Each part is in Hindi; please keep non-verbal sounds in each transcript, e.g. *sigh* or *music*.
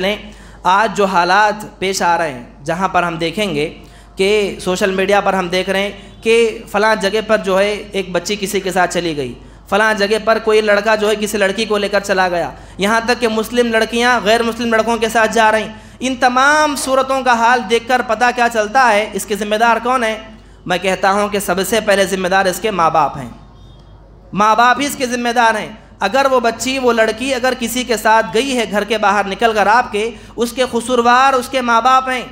लें आज जो हालात पेश आ रहे हैं जहाँ पर हम देखेंगे कि सोशल मीडिया पर हम देख रहे हैं कि फ़लाँ जगह पर जो है एक बच्ची किसी के साथ चली गई फ़लाँ जगह पर कोई लड़का जो है किसी लड़की को लेकर चला गया यहाँ तक कि मुस्लिम लड़कियाँ गैर मुस्लिम लड़कों के साथ जा रही इन तमाम सूरतों का हाल देखकर पता क्या चलता है इसके ज़िम्मेदार कौन है मैं कहता हूँ कि सबसे पहले ज़िम्मेदार इसके माँ बाप हैं माँ बाप ही इसके ज़िम्मेदार हैं अगर वो बच्ची वो लड़की अगर किसी के साथ गई है घर के बाहर निकल कर आपके उसके खसुरवार उसके माँ बाप हैं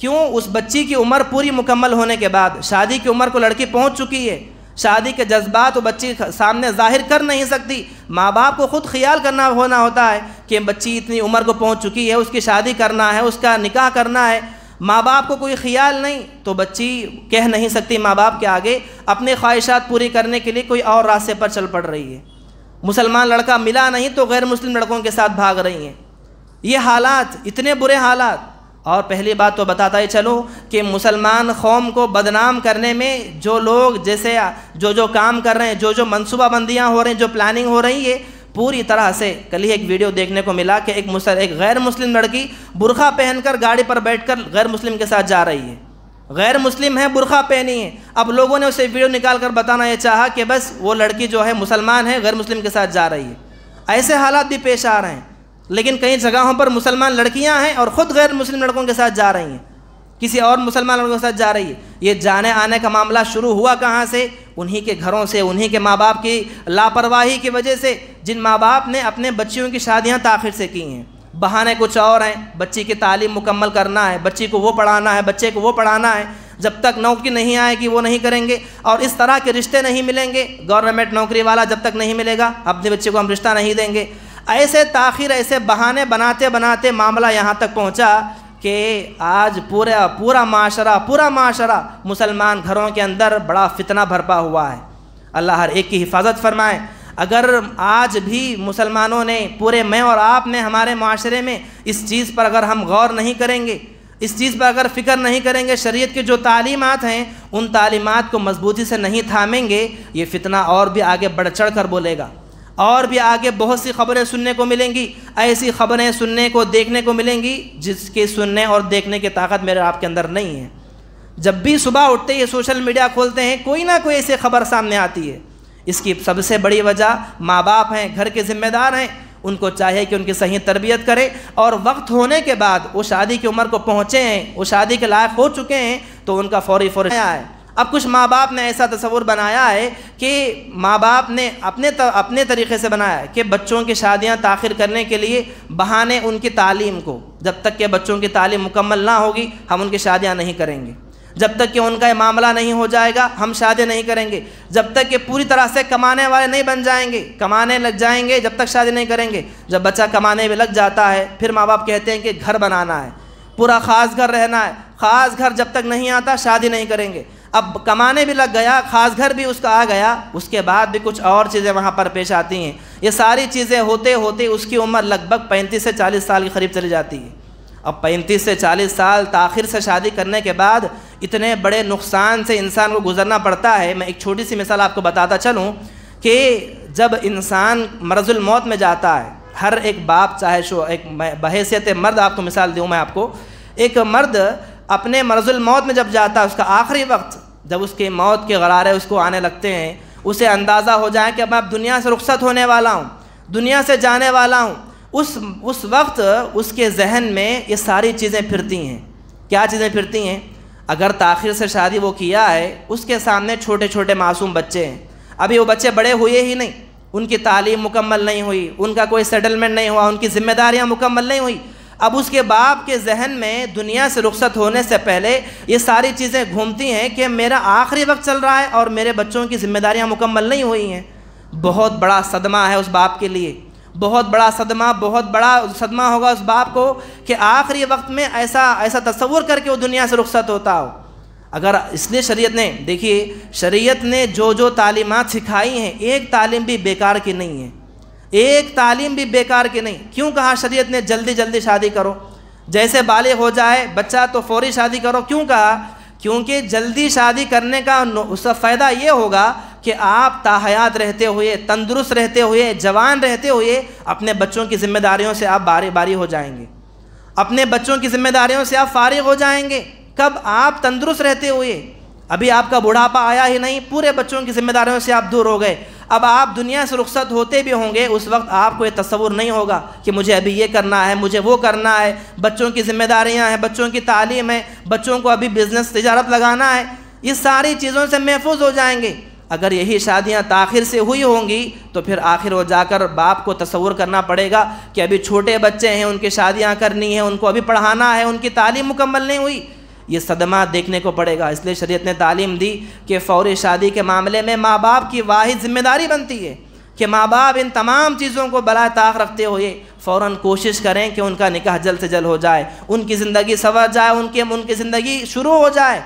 क्यों उस बच्ची की उम्र पूरी मुकम्मल होने के बाद शादी की उम्र को लड़की पहुँच चुकी है शादी के जज्बात वो बच्ची सामने ज़ाहिर कर नहीं सकती माँ बाप को ख़ुद ख्याल करना होना होता है कि बच्ची इतनी उम्र को पहुँच चुकी है उसकी शादी करना है उसका निकाह करना है माँ बाप को कोई ख्याल नहीं तो बच्ची कह नहीं सकती माँ बाप के आगे अपने ख्वाहिशात पूरी करने के लिए कोई और रास्ते पर चल पड़ रही है मुसलमान लड़का मिला नहीं तो गैर मुस्लिम लड़कों के साथ भाग रही हैं ये हालात इतने बुरे हालात और पहली बात तो बताता ही चलो कि मुसलमान कौम को बदनाम करने में जो लोग जैसे जो जो काम कर रहे हैं जो जो मनसूबाबंदियाँ हो रही हैं जो प्लानिंग हो रही है पूरी तरह से कल ही एक वीडियो देखने को मिला कि एक मुसल एक गैर मुस्लिम लड़की बुरखा पहनकर गाड़ी पर बैठकर गैर मुस्लिम के साथ जा रही है गैर मुस्लिम है बुरखा पहनी है अब लोगों ने उसे वीडियो निकाल कर बताना ये चाहा कि बस वो लड़की जो है मुसलमान है गैर मुस्लिम के साथ जा रही है ऐसे हालात भी पेश आ रहे हैं लेकिन कई जगहों पर मुसलमान लड़कियां हैं और ख़ुद गैर मुस्लिम लड़कों के साथ जा रही हैं किसी और मुसलमान लड़कों के साथ जा रही है ये जाने आने का मामला शुरू हुआ कहाँ से उन्हीं के घरों से उन्हीं के माँ बाप की लापरवाही की वजह से जिन माँ बाप ने अपने बच्चियों की शादियाँ ताखिर से की हैं बहाने कुछ और हैं बच्ची की तालीम मुकम्मल करना है बच्ची को वो पढ़ाना है बच्चे को वो पढ़ाना है जब तक नौकरी नहीं आएगी वो नहीं करेंगे और इस तरह के रिश्ते नहीं मिलेंगे गवर्नमेंट नौकरी वाला जब तक नहीं मिलेगा अपने बच्चे को हम रिश्ता नहीं देंगे ऐसे ताखिर ऐसे बहाने बनाते बनाते मामला यहाँ तक पहुँचा कि आज पूरा पूरा माशरा पूरा माशरा मुसलमान घरों के अंदर बड़ा फितना भरपा हुआ है अल्लाह हर एक की हिफाजत फरमाए अगर आज भी मुसलमानों ने पूरे मैं और आप ने हमारे माशरे में इस चीज़ पर अगर हम गौर नहीं करेंगे इस चीज़ पर अगर फ़िक्र नहीं करेंगे शरीयत की जो तालीमात हैं उन तालीमात को मजबूती से नहीं थामेंगे ये फितना और भी आगे बढ़ चढ़ कर बोलेगा और भी आगे बहुत सी खबरें सुनने को मिलेंगी ऐसी खबरें सुनने को देखने को मिलेंगी जिसके सुनने और देखने की ताकत मेरे आपके अंदर नहीं है जब भी सुबह उठते ही सोशल मीडिया खोलते हैं कोई ना कोई ऐसी खबर सामने आती है इसकी सबसे बड़ी वजह माँ बाप हैं घर के ज़िम्मेदार हैं उनको चाहिए कि उनकी सही तरबियत करें और वक्त होने के बाद वो शादी की उम्र को पहुँचे हैं वो शादी के लायक हो चुके हैं तो उनका फौरी फौरी आया है अब कुछ माँ बाप ने ऐसा तस्वूर बनाया है कि माँ बाप ने अपने तर, अपने तरीके से बनाया है कि बच्चों की शादियाँ ताखिर करने के लिए बहाने उनकी तालीम को जब तक के बच्चों की तालीम मुकम्मल ना होगी हम उनकी शादियाँ नहीं करेंगे जब तक कि उनका ये मामला नहीं हो जाएगा हम शादी नहीं करेंगे जब तक कि पूरी तरह से कमाने वाले नहीं बन जाएंगे कमाने लग जाएंगे जब तक शादी नहीं करेंगे जब बच्चा कमाने में लग जाता है फिर माँ बाप कहते हैं कि घर बनाना है पूरा ख़ास घर रहना है ख़ास घर जब तक नहीं आता शादी नहीं करेंगे अब कमाने भी लग गया ख़ास घर भी उसका आ गया उसके बाद भी कुछ और चीज़ें वहाँ पर पेश आती हैं ये सारी चीज़ें होते होते उसकी उम्र लगभग पैंतीस से चालीस साल के करीब चली जाती है अब पैंतीस से चालीस साल ताखिर से शादी करने के बाद इतने बड़े नुकसान से इंसान को गुजरना पड़ता है मैं एक छोटी सी मिसाल आपको बताता चलूँ कि जब इंसान मरजुल मौत में जाता है हर एक बाप चाहे शो एक बहसीत मर्द आपको मिसाल दूँ मैं आपको एक मर्द अपने मरजुल मौत में जब जाता है उसका आखिरी वक्त जब उसके मौत के गरारे उसको आने लगते हैं उसे अंदाज़ा हो जाए कि अब मैं दुनिया से रुख्सत होने वाला हूँ दुनिया से जाने वाला हूँ उस उस वक्त उसके जहन में ये सारी चीज़ें फिरती हैं क्या चीज़ें फिरती हैं अगर ताखिर से शादी वो किया है उसके सामने छोटे छोटे मासूम बच्चे हैं अभी वो बच्चे बड़े हुए ही नहीं उनकी तालीम मुकम्मल नहीं हुई उनका कोई सेटलमेंट नहीं हुआ उनकी ज़िम्मेदारियाँ मुकम्मल नहीं हुई अब उसके बाप के जहन में दुनिया से रुख्सत होने से पहले ये सारी चीज़ें घूमती हैं कि मेरा आखिरी वक्त चल रहा है और मेरे बच्चों की ज़िम्मेदारियाँ मुकम्मल नहीं हुई हैं बहुत बड़ा सदमा है उस बाप के लिए बहुत बड़ा सदमा बहुत बड़ा सदमा होगा उस बाप को कि आखिरी वक्त में ऐसा ऐसा तस्वुर करके वो दुनिया से रुख्सत होता हो अगर इसलिए शरीयत ने देखिए शरीयत ने जो जो तालीमत सिखाई हैं एक तालीम भी बेकार की नहीं है एक तालीम भी बेकार की नहीं क्यों कहा शरीयत ने जल्दी जल्दी शादी करो जैसे बाले हो जाए बच्चा तो फौरी शादी करो क्यों कहा क्योंकि जल्दी शादी करने का उसका फ़ायदा ये होगा कि आप ताहयात रहते हुए तंदुरुस्त रहते हुए जवान रहते हुए अपने बच्चों की जिम्मेदारियों से आप बारी बारी हो जाएंगे अपने बच्चों की जिम्मेदारियों से आप फारिग हो जाएंगे कब आप तंदुरुस्त रहते हुए अभी आपका बुढ़ापा आया ही नहीं पूरे बच्चों की जिम्मेदारियों से आप दूर हो गए अब आप दुनिया से रुख्सत होते भी होंगे उस वक्त आपको ये तस्वुर नहीं होगा कि मुझे अभी ये करना है मुझे वो करना है बच्चों की जिम्मेदारियां हैं बच्चों की तालीम है बच्चों को अभी बिज़नेस तजारत लगाना है ये सारी चीज़ों से महफूज हो जाएंगे अगर यही शादियां ताखिर से हुई होंगी तो फिर आखिर वो जाकर बाप को तस्वूर करना पड़ेगा कि अभी छोटे बच्चे हैं उनकी शादियां करनी है उनको अभी पढ़ाना है उनकी तालीम मुकम्मल नहीं हुई ये सदमा देखने को पड़ेगा इसलिए शरीयत ने तालीम दी कि फौरी शादी के मामले में माँ बाप की वाहि जिम्मेदारी बनती है कि माँ बाप इन तमाम चीज़ों को बला ताक रखते हुए फ़ौर कोशिश करें कि उनका निकाह जल्द से जल्द हो जाए उनकी ज़िंदगी सवर जाए उनके उनकी ज़िंदगी शुरू हो जाए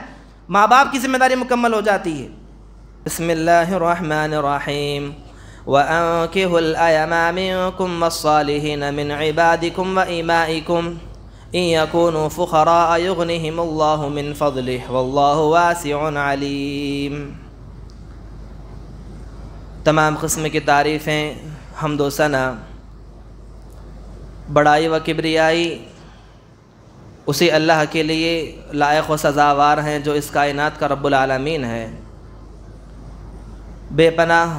माँ बाप की ज़िम्मेदारी मुकम्मल हो जाती है بسم الله الرحمن الرحيم وأنكهوا الأيام منكم والصالحين من عبادكم وإمائكم إن يكونوا فخراء يغنهم الله من فضله والله واسع عليم تمام قسم کی تعریفیں حمد و हमदोसना بڑائی و کبریائی اسی اللہ کے लिए لائق و سزاوار ہیں جو اس کائنات کا رب العالمین ہے बेपनाह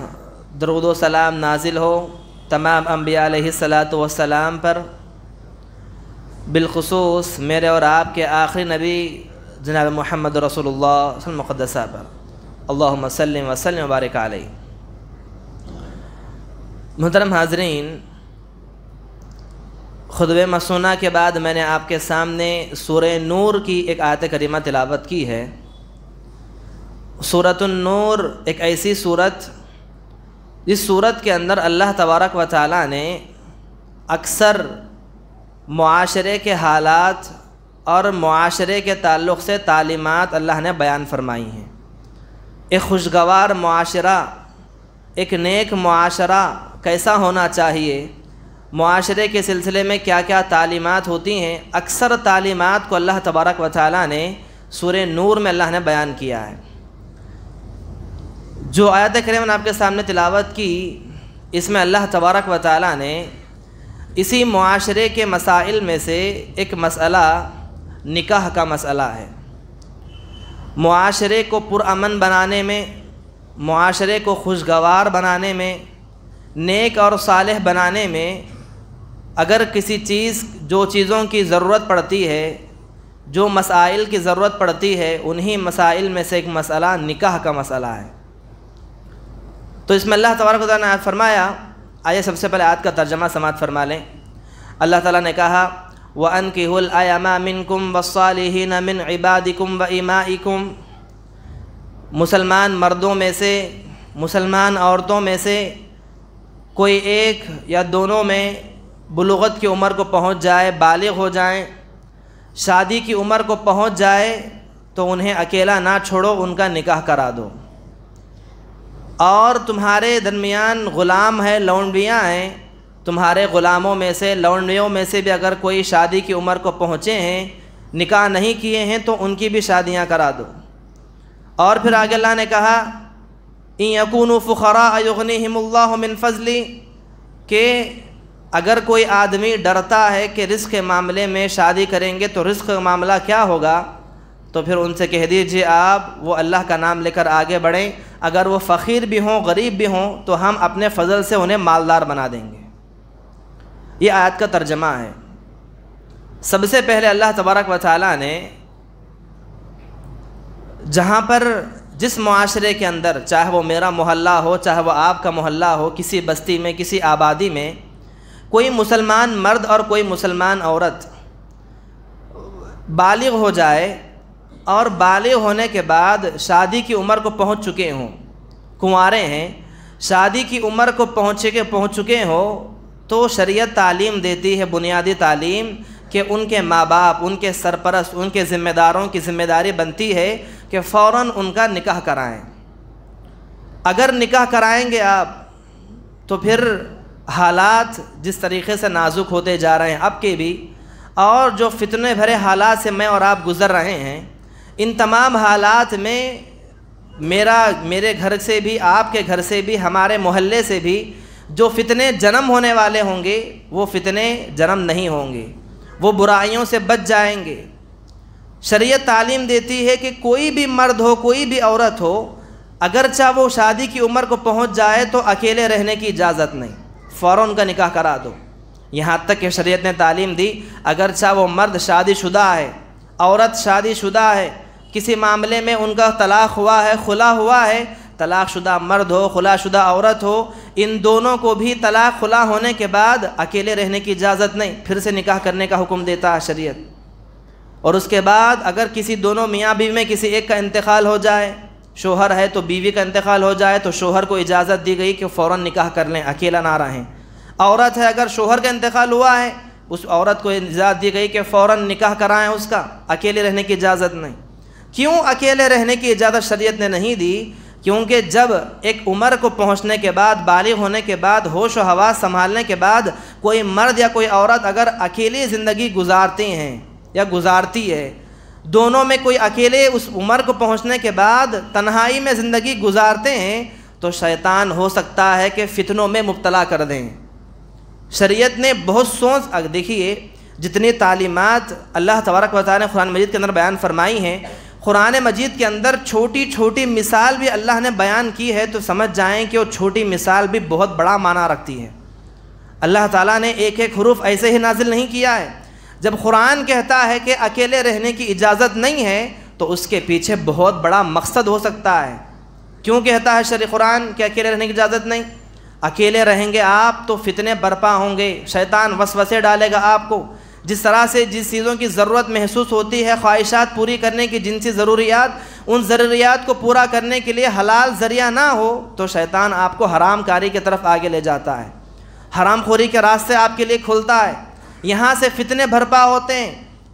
दरुद सलाम नाजिल हो तमाम अम्बिया सलात वसलाम पर बिलखसूस मेरे और आपके आखिरी नबी जनाब मोहम्मद रसोल मुकदसा पर अल्लाम वसलम वसलम वबारक मुहतरम हाजरीन खुदब मसूना के बाद मैंने आपके सामने सूर नूर की एक आयत करीमा तिलावत की है सूरत नूर एक ऐसी सूरत जिस सूरत के अंदर अल्लाह तबारक व ताली ने अक्सर माशरे के हालात और माशरे के ताल्लुक़ से तालीमत अल्लाह ने बयान फरमाई हैं एक खुशगवार माशरा एक नेक माशरा कैसा होना चाहिए माशरे के सिलसिले में क्या क्या तालीमत होती हैं अक्सर तालीमत को अल्लाह तबारक व ताली ने सूर नूर में अल्लाह ने बयान किया है जो आयत करीम ने आपके सामने तिलावत की इसमें अल्लाह तबारक व ताली ने इसी माशरे के मसाइल में से एक मसला निकाह का मसला है माशरे को पुरान बनाने में माशरे को खुशगवार बनाने में नेक और साल बनाने में अगर किसी चीज़ जो चीज़ों की ज़रूरत पड़ती है जो मसाइल की ज़रूरत पड़ती है उन्हीं मसाइल में से एक मसला निकाह का मसला है तो इसमें अल्लाह तबारक ने फरमाया आइए सबसे पहले आयत का तर्जमा समात फरमा लें अल्लाह ताला ने कहा व अन की हुल आयामा मिन कुम वाल मिन इबादिकुम व इमाइकुम मुसलमान मर्दों में से मुसलमान औरतों में से कोई एक या दोनों में बलुगत की उम्र को पहुंच जाए बालिग हो जाएं शादी की उम्र को पहुंच जाए तो उन्हें अकेला ना छोड़ो उनका निकाह करा दो और तुम्हारे दरमियान ग़ुलाम है लौंडियाँ हैं तुम्हारे ग़ुलामों में से लौंडियों में से भी अगर कोई शादी की उम्र को पहुँचे हैं निकाह नहीं किए हैं तो उनकी भी शादियाँ करा दो और फिर आगे अल्लाह ने कहा इन यकून फ़ुखरा अयुगनी फ़जली के अगर कोई आदमी डरता है कि रिस्क के मामले में शादी करेंगे तो रिस्क का मामला क्या होगा तो फिर उनसे कह दीजिए आप वो अल्लाह का नाम लेकर आगे बढ़ें अगर वो फ़कीर भी हों गरीब भी हों तो हम अपने फ़जल से उन्हें मालदार बना देंगे ये आयत का तर्जमा है सबसे पहले अल्लाह तबारक व ताली ने जहाँ पर जिस माशरे के अंदर चाहे वो मेरा मोहल्ला हो चाहे वो आपका मोहल्ला हो किसी बस्ती में किसी आबादी में कोई मुसलमान मर्द और कोई मुसलमान औरत बालिग हो जाए और बाले होने के बाद शादी की उम्र को पहुंच चुके हों कुंवारे हैं शादी की उम्र को पहुँचे के पहुँच चुके हो तो शरीयत तालीम देती है बुनियादी तालीम कि उनके माँ बाप उनके सरपरस्त उनके ज़िम्मेदारों की ज़िम्मेदारी बनती है कि फ़ौर उनका निकाह कराएँ अगर निकाह कराएँगे आप तो फिर हालात जिस तरीके से नाजुक होते जा रहे हैं अब के भी और जो फितने भरे हालात से मैं और आप गुज़र रहे हैं इन तमाम हालात में मेरा मेरे घर से भी आपके घर से भी हमारे मोहल्ले से भी जो फितने जन्म होने वाले होंगे वो फितने जन्म नहीं होंगे वो बुराइयों से बच जाएंगे शरीयत तालीम देती है कि कोई भी मर्द हो कोई भी औरत हो अगरचा वो शादी की उम्र को पहुंच जाए तो अकेले रहने की इजाज़त नहीं फ़ौर उनका निकाह करा दो यहाँ तक कि शरीयत ने तालीम दी अगरचा वो मर्द शादीशुदा है औरत शादीशुदा है किसी मामले में उनका तलाक़ हुआ है खुला हुआ है तलाक़ शुदा मर्द हो खुला शुदा औरत हो इन दोनों को भी तलाक़ खुला होने के बाद अकेले रहने की इजाज़त नहीं फिर से निकाह करने का हुक्म देता है शरीयत और उसके बाद अगर किसी दोनों मियाँ बीवी में किसी एक का इंतकाल हो जाए शोहर है तो बीवी का इंतकाल हो जाए तो शोहर को इजाज़त दी गई कि फ़ौर निकाह कर लें अकेला ना रहें औरत है अगर शोहर का इंतकाल हुआ है उस औरत को इजाज़त दी गई कि फ़ौर निकाह कराएँ उसका अकेले रहने की इजाज़त नहीं क्यों अकेले रहने की इजाज़त शरीयत ने नहीं दी क्योंकि जब एक उम्र को पहुंचने के बाद बालिग होने के बाद होश व हवा संभालने के बाद कोई मर्द या कोई औरत अगर अकेली ज़िंदगी गुजारते हैं या गुजारती है दोनों में कोई अकेले उस उम्र को पहुंचने के बाद तन्हाई में ज़िंदगी गुजारते हैं तो शैतान हो सकता है कि फ़ितनों में मुबतला कर दें शरीयत ने बहुत सोच देखिए जितनी तालीमत अल्लाह तबारक वाली ने कुरान मजीद के अंदर बयान फरमाई हैं क़ुरान मजीद के अंदर छोटी छोटी मिसाल भी अल्लाह ने बयान की है तो समझ जाएं कि वो छोटी मिसाल भी बहुत बड़ा माना रखती है अल्लाह ताला ने एक एक हरूफ ऐसे ही नाजिल नहीं किया है जब कुरान कहता है कि अकेले रहने की इजाज़त नहीं है तो उसके पीछे बहुत बड़ा मकसद हो सकता है क्यों कहता है शर कुरान कि अकेले रहने की इजाज़त नहीं अकेले रहेंगे आप तो फितने बरपा होंगे शैतान वसवसे डालेगा आपको जिस तरह से जिस चीज़ों की ज़रूरत महसूस होती है ख्वाहिशात पूरी करने की जिनसी ज़रूरियात उन ज़रूरियात को पूरा करने के लिए हलाल ज़रिया ना हो तो शैतान आपको हराम कारी की तरफ आगे ले जाता है हराम खोरी के रास्ते आपके लिए खुलता है यहाँ से फितने भरपा होते हैं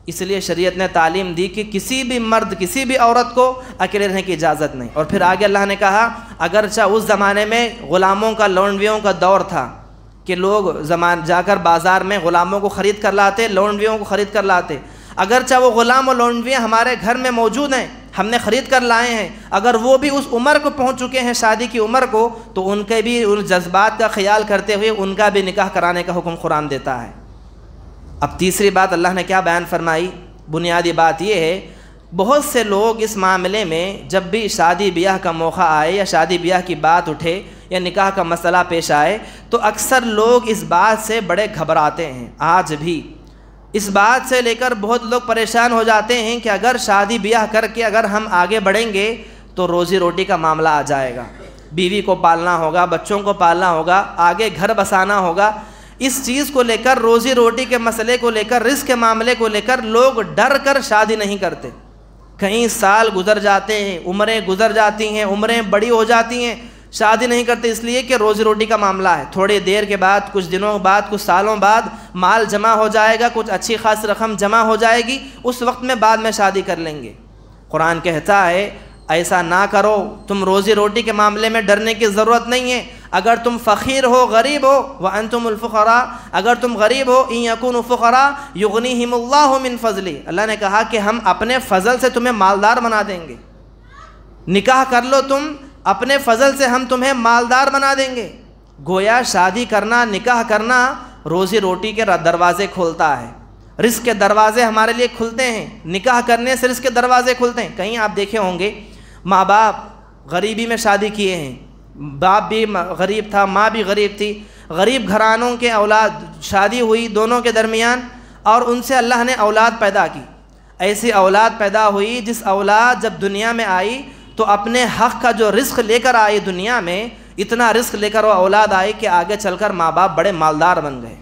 इसलिए शरीयत ने तालीम दी कि किसी भी मर्द किसी भी औरत को अकेले रहने की इजाज़त नहीं और फिर आगे अल्लाह ने कहा अगरचा उस ज़माने में ग़ुलामों का लौंडवियों का दौर था कि लोग जमान जाकर बाज़ार में ग़ुलामों को ख़रीद कर लाते लौंडवियों को ख़रीद कर लाते चाहे वो ग़ुलाम और लौंडवियाँ हमारे घर में मौजूद हैं हमने ख़रीद कर लाए हैं अगर वो भी उस उम्र को पहुंच चुके हैं शादी की उम्र को तो उनके भी उन जज्बात का ख्याल करते हुए उनका भी निकाह कराने का हुक्म कुरान देता है अब तीसरी बात अल्लाह ने क्या बयान फरमाई बुनियादी बात यह है बहुत से लोग इस मामले में जब भी शादी ब्याह का मौका आए या शादी ब्याह की बात उठे या निकाह का मसला पेश आए तो अक्सर लोग इस बात से बड़े घबराते हैं आज भी इस बात से लेकर बहुत लोग परेशान हो जाते हैं कि अगर शादी ब्याह करके अगर हम आगे बढ़ेंगे तो रोज़ी रोटी का मामला आ जाएगा बीवी को पालना होगा बच्चों को पालना होगा आगे घर बसाना होगा इस चीज़ को लेकर रोज़ी रोटी के मसले को लेकर रिस्क के मामले को लेकर लोग डर कर शादी नहीं करते कई साल गुजर जाते हैं उम्रें गुजर जाती हैं उम्रें बड़ी हो जाती हैं शादी नहीं करते इसलिए कि रोज़ी रोटी का मामला है थोड़ी देर के बाद कुछ दिनों बाद कुछ सालों बाद माल जमा हो जाएगा कुछ अच्छी खास रकम जमा हो जाएगी उस वक्त में बाद में शादी कर लेंगे कुरान कहता है ऐसा ना करो तुम रोज़ी रोटी के मामले में डरने की ज़रूरत नहीं है अगर तुम फ़कीर हो गरीब हो व अनतमफ़रा अगर तुम गरीब हो ई यकून फ़रा युगनी मिन फजली अल्लाह ने कहा कि हम अपने फजल से तुम्हें मालदार बना देंगे निकाह कर लो तुम अपने फजल से हम तुम्हें मालदार बना देंगे गोया शादी करना निकाह करना रोज़ी रोटी के दरवाज़े खोलता है रिस्क के दरवाज़े हमारे लिए खुलते हैं निकाह करने से रिस्क के दरवाज़े खुलते हैं कहीं आप देखे होंगे माँ बाप गरीबी में शादी किए हैं बाप भी गरीब था माँ भी गरीब थी गरीब घरानों के औलाद शादी हुई दोनों के दरमियान और उनसे अल्लाह ने औलाद पैदा की ऐसी औलाद पैदा हुई जिस औलाद जब दुनिया में आई तो अपने हक़ का जो रिस्क लेकर आई दुनिया में इतना रिस्क लेकर वो औलाद आई कि आगे चलकर माँ बाप बड़े मालदार बन गए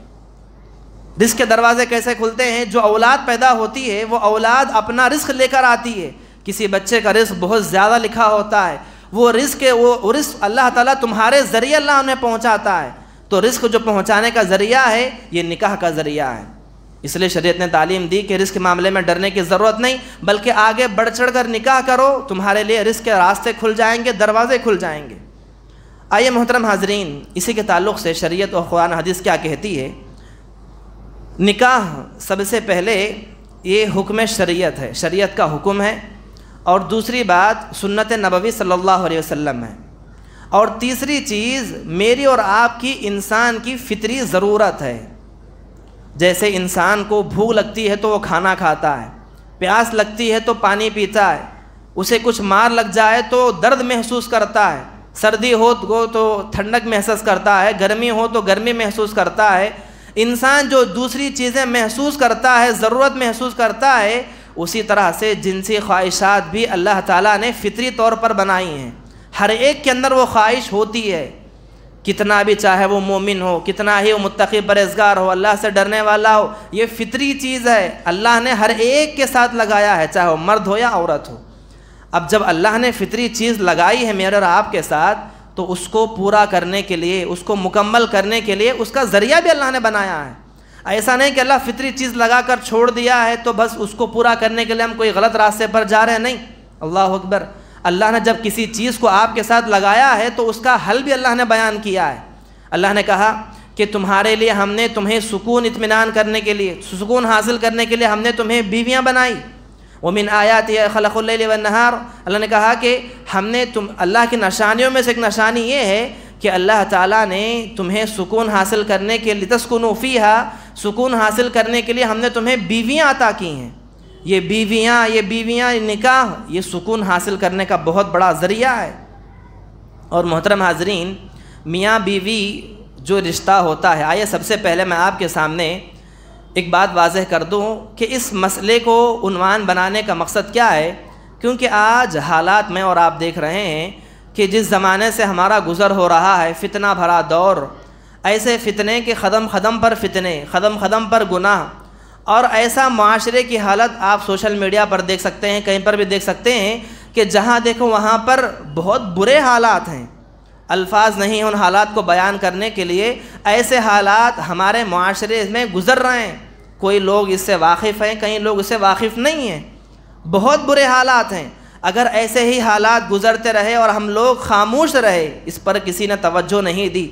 रिस्क के दरवाजे कैसे खुलते हैं जो औलाद पैदा होती है वो औलाद अपना रिस्क लेकर आती है किसी बच्चे का रिस्क बहुत ज़्यादा लिखा होता है वो रिस्क वो रिस्क अल्लाह ताला तुम्हारे ज़रिए अल्लाह उन्हें पहुँचाता है तो रिस्क जो पहुँचाने का ज़रिया है ये निकाह का ज़रिया है इसलिए शरीयत ने तालीम दी कि रिस्क मामले में डरने की ज़रूरत नहीं बल्कि आगे बढ़ चढ़ कर निकाह करो तुम्हारे लिए रिस्क के रास्ते खुल जाएंगे दरवाजे खुल जाएंगे आइए मोहतरम हाजरीन इसी के ताल्लुक से शरीयत और क़ुरान हदीस क्या कहती है निकाह सबसे पहले ये हुक्म शरीयत है शरीयत का हुक्म है और दूसरी बात सुन्नत नबवी सल्लल्लाहु अलैहि वसल्लम है और तीसरी चीज़ मेरी और आपकी इंसान की फितरी ज़रूरत है जैसे इंसान को भूख लगती है तो वो खाना खाता है प्यास लगती है तो पानी पीता है उसे कुछ मार लग जाए तो दर्द महसूस करता है सर्दी हो तो, तो ठंडक महसूस करता है गर्मी हो तो गर्मी महसूस करता है इंसान जो दूसरी चीज़ें महसूस करता है ज़रूरत महसूस करता है उसी तरह से जिनसी ख्वाहिशात भी अल्लाह ताला ने फितरी तौर पर बनाई हैं हर एक के अंदर वो ख्वाहिश होती है कितना भी चाहे वो मोमिन हो कितना ही वो मुतक़ी परहेजगार हो अल्लाह से डरने वाला हो ये फितरी चीज़ है अल्लाह ने हर एक के साथ लगाया है चाहे वो मर्द हो या औरत हो अब जब अल्लाह ने फितरी चीज़ लगाई है मेरे और आपके साथ तो उसको पूरा करने के लिए उसको मुकम्मल करने के लिए उसका ज़रिया भी अल्लाह ने बनाया है ऐसा नहीं कि अल्लाह फितरी चीज़ लगा कर छोड़ दिया है तो बस उसको पूरा करने के लिए हम कोई गलत रास्ते पर जा रहे हैं नहीं अल्लाह अकबर अल्लाह ने जब किसी चीज़ को आपके साथ लगाया है तो उसका हल भी अल्लाह ने बयान किया है अल्लाह ने कहा कि तुम्हारे लिए हमने तुम्हें सुकून इतमान करने के लिए सुकून हासिल करने के लिए हमने तुम्हें बीवियाँ बनाई वमिन आयात खलखल नहार अल्लाह ने कहा कि हमने तुम अल्लाह की निशानियों में से एक निशानी ये है कि अल्लाह ताला ने तुम्हें सुकून हासिल करने के लिए तस्कुनूफ़ी सुकून हासिल करने के लिए हमने तुम्हें बीवियाँ अता की हैं ये बीवियाँ ये बीवियाँ निकाह ये सुकून हासिल करने का बहुत बड़ा ज़रिया है और मोहतरम हाजरीन मियाँ बीवी जो रिश्ता होता है आइए सबसे पहले मैं आपके सामने एक बात वाजह कर दूँ कि इस मसले को उनवान बनाने का मकसद क्या है क्योंकि आज हालात में और आप देख रहे हैं कि जिस ज़माने से हमारा गुज़र हो रहा है फितना भरा दौर ऐसे फ़ितने के ख़दम ख़दम पर फितने ख़दम ख़दम पर गुनाह और ऐसा माशरे की हालत आप सोशल मीडिया पर देख सकते हैं कहीं पर भी देख सकते हैं कि जहाँ देखो वहाँ पर बहुत बुरे हालात हैं अल्फाज नहीं हैं उन हालात को बयान करने के लिए ऐसे हालात हमारे माशरे में गुज़र रहे हैं कोई लोग इससे वाकिफ़ हैं कई लोग इससे वाकिफ़ नहीं हैं बहुत बुरे हालात हैं अगर ऐसे ही हालात गुज़रते रहे और हम लोग खामोश रहे इस पर किसी ने तवज्जो नहीं दी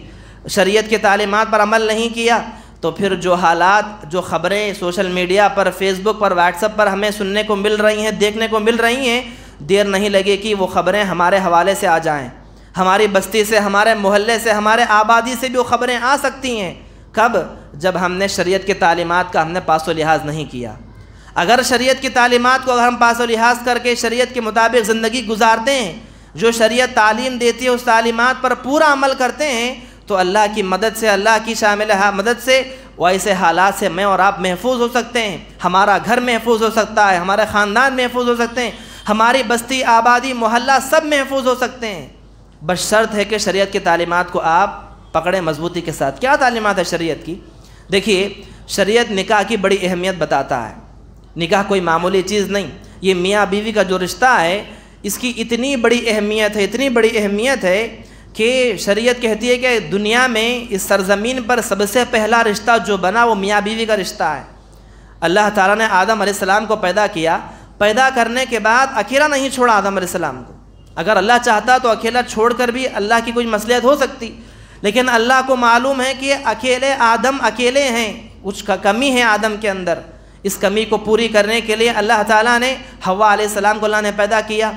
शरीयत के तालीमत पर अमल नहीं किया तो फिर जो हालात जो ख़बरें सोशल मीडिया पर फेसबुक पर व्हाट्सअप पर हमें सुनने को मिल रही हैं देखने को मिल रही हैं देर नहीं लगे कि वो ख़बरें हमारे हवाले से आ जाएं हमारी बस्ती से हमारे मोहल्ले से हमारे आबादी से भी वो ख़बरें आ सकती हैं कब जब हमने शरीयत की तालीमत का हमने पास लिहाज नहीं किया अगर शरीयत की तालीमत को अगर हम पास लिहाज करके शरीयत के मुताबिक ज़िंदगी गुजारते हैं जो शरीयत तालीम देती है उस तालीमत पर पूरा अमल करते हैं तो अल्लाह की मदद से अल्लाह की शामिल मदद से वैसे हालात से मैं और आप महफूज हो सकते हैं हमारा घर महफूज हो सकता है हमारे ख़ानदान महफूज हो सकते हैं हमारी बस्ती आबादी मोहल्ला सब महफूज हो सकते हैं बस शर्त है कि शरीयत की तालीमत को आप पकड़ें मजबूती के साथ क्या तालीमत है शरीयत की देखिए शरीयत निकाह की बड़ी अहमियत बताता है निकाह कोई मामूली चीज़ नहीं ये मियाँ बीवी का जो रिश्ता है इसकी इतनी बड़ी अहमियत है इतनी बड़ी अहमियत है कि शरीयत कहती है कि दुनिया में इस सरज़मीन पर सबसे पहला रिश्ता जो बना वो मियाँ बीवी का रिश्ता है अल्लाह ताला ने आदम सलाम को पैदा किया पैदा करने के बाद अकेला नहीं छोड़ा आदम सलाम को अगर अल्लाह चाहता तो अकेला छोड़ कर भी अल्लाह की कोई मसलियत हो सकती लेकिन अल्लाह को मालूम है कि अकेले आदम अकेले हैं कुछ कमी है आदम के अंदर इस कमी को पूरी करने के लिए अल्लाह ताला ने हवा सलाम को अल्लाह ने पैदा किया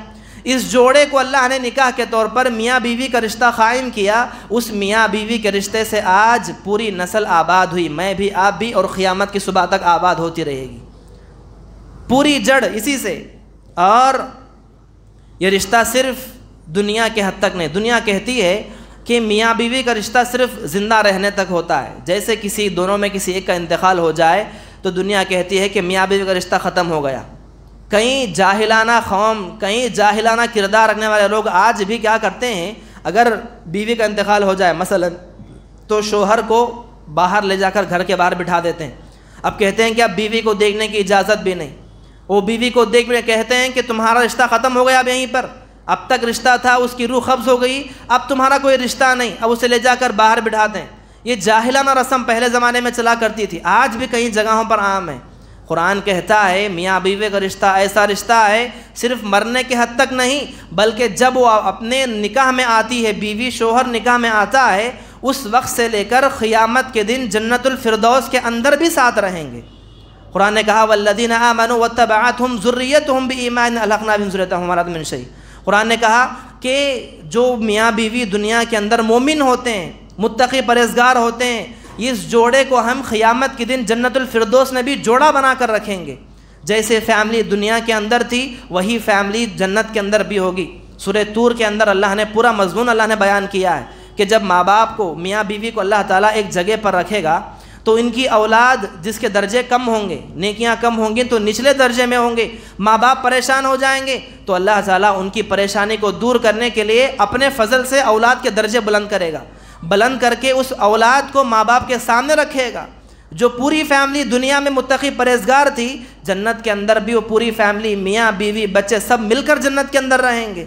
इस जोड़े को अल्लाह ने निकाह के तौर पर मियाँ बीवी का रिश्ता क़ायम किया उस मियाँ बीवी के रिश्ते से आज पूरी नस्ल आबाद हुई मैं भी आप भी और क़ियामत की सुबह तक आबाद होती रहेगी पूरी जड़ इसी से और ये रिश्ता सिर्फ दुनिया के हद तक नहीं दुनिया कहती है कि मियाँ बीवी का रिश्ता सिर्फ ज़िंदा रहने तक होता है जैसे किसी दोनों में किसी एक का इंतकाल हो जाए तो दुनिया कहती है कि मियाँ बीवी का रिश्ता ख़त्म हो गया कई जाहिलाना कौम कई जाहिलाना किरदार रखने वाले लोग आज भी क्या करते हैं अगर बीवी का इंतकाल हो जाए मसलन तो शोहर को बाहर ले जाकर घर के बाहर बिठा देते हैं अब कहते हैं कि अब बीवी को देखने की इजाज़त भी नहीं वो बीवी को देख भी कहते हैं कि तुम्हारा रिश्ता ख़त्म हो गया अब यहीं पर अब तक रिश्ता था उसकी रूह कब्ज़ हो गई अब तुम्हारा कोई रिश्ता नहीं अब उसे ले जाकर बाहर बिठाते हैं ये जाहिलाना रस्म पहले ज़माने में चला करती थी आज भी कई जगहों पर आम है कुरान कहता है मियाँ बीवे का रिश्ता ऐसा रिश्ता है सिर्फ मरने के हद तक नहीं बल्कि जब वो अपने निकाह में आती है बीवी शोहर निकाह में आता है उस वक्त से लेकर क़ियामत के दिन जन्नतफरदौस के अंदर भी साथ रहेंगे कुरान ने कहा वल्लिन आमन व तबात हम ज़ुर्रियत हम भी ईमान अलखना भी कुरान ने कहा कि जो मियाँ बीवी दुनिया के अंदर मोमिन होते हैं मुतकी परहेजगार होते हैं इस जोड़े को हम क़ियामत के दिन जन्नतफरदोस में भी जोड़ा बना कर रखेंगे जैसे फैमिली दुनिया के अंदर थी वही फैमिली जन्नत के अंदर भी होगी सुर तूर के अंदर अल्लाह ने पूरा मजमून अल्लाह ने बयान किया है कि जब माँ बाप को मियाँ बीवी को अल्लाह ताला एक जगह पर रखेगा तो इनकी औलाद जिसके दर्जे कम होंगे नेकियां कम होंगी तो निचले दर्जे में होंगे माँ बाप परेशान हो जाएंगे तो अल्लाह ताला उनकी परेशानी को दूर करने के लिए अपने फजल से औलाद के दर्जे बुलंद करेगा बुलंद करके उस औलाद को माँ बाप के सामने रखेगा जो पूरी फैमिली दुनिया में मुतकी परहेजगार थी जन्नत के अंदर भी वो पूरी फैमिली मियाँ बीवी बच्चे सब मिलकर जन्नत के अंदर रहेंगे